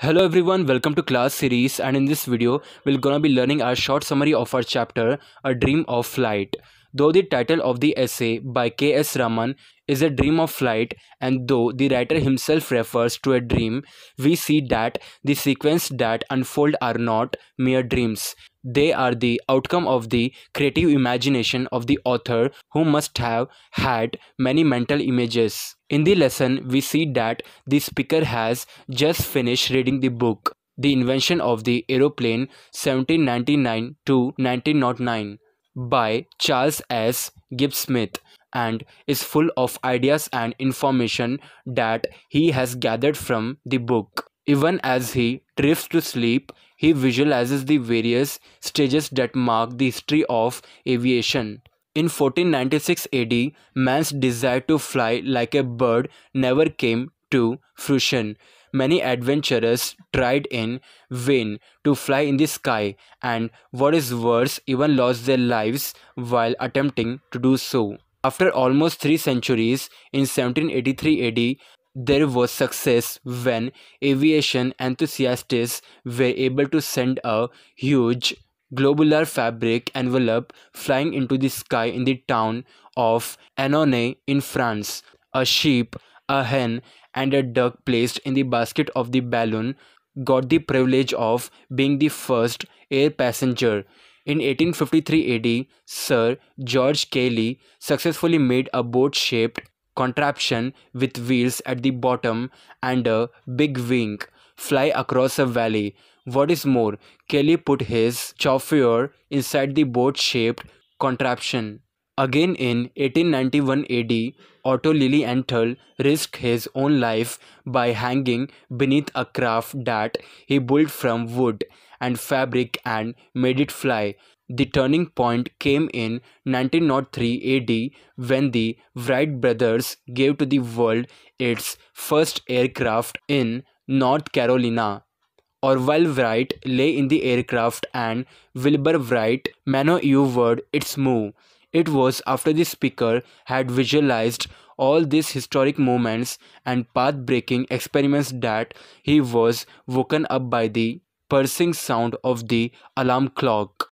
Hello everyone, welcome to class series and in this video, we're gonna be learning our short summary of our chapter, A Dream of Flight. Though the title of the essay by K.S. Raman is A Dream of Flight, and though the writer himself refers to a dream, we see that the sequences that unfold are not mere dreams. They are the outcome of the creative imagination of the author, who must have had many mental images. In the lesson, we see that the speaker has just finished reading the book, The Invention of the Aeroplane 1799 to 1909 by Charles S. Smith, and is full of ideas and information that he has gathered from the book. Even as he drifts to sleep, he visualizes the various stages that mark the history of aviation. In 1496 AD, man's desire to fly like a bird never came to fruition. Many adventurers tried in vain to fly in the sky, and what is worse, even lost their lives while attempting to do so. After almost three centuries, in 1783 AD, there was success when aviation enthusiasts were able to send a huge globular fabric envelope flying into the sky in the town of Annonay in France. A ship a hen and a duck placed in the basket of the balloon got the privilege of being the first air passenger. In 1853 AD, Sir George Cayley successfully made a boat shaped contraption with wheels at the bottom and a big wing fly across a valley. What is more, Kelly put his chauffeur inside the boat shaped contraption. Again in 1891 AD, Otto Lilienthal risked his own life by hanging beneath a craft that he built from wood and fabric and made it fly. The turning point came in 1903 AD when the Wright brothers gave to the world its first aircraft in North Carolina. Orville Wright lay in the aircraft and Wilbur Wright maneuvered its move. It was after the speaker had visualized all these historic moments and path breaking experiments that he was woken up by the piercing sound of the alarm clock.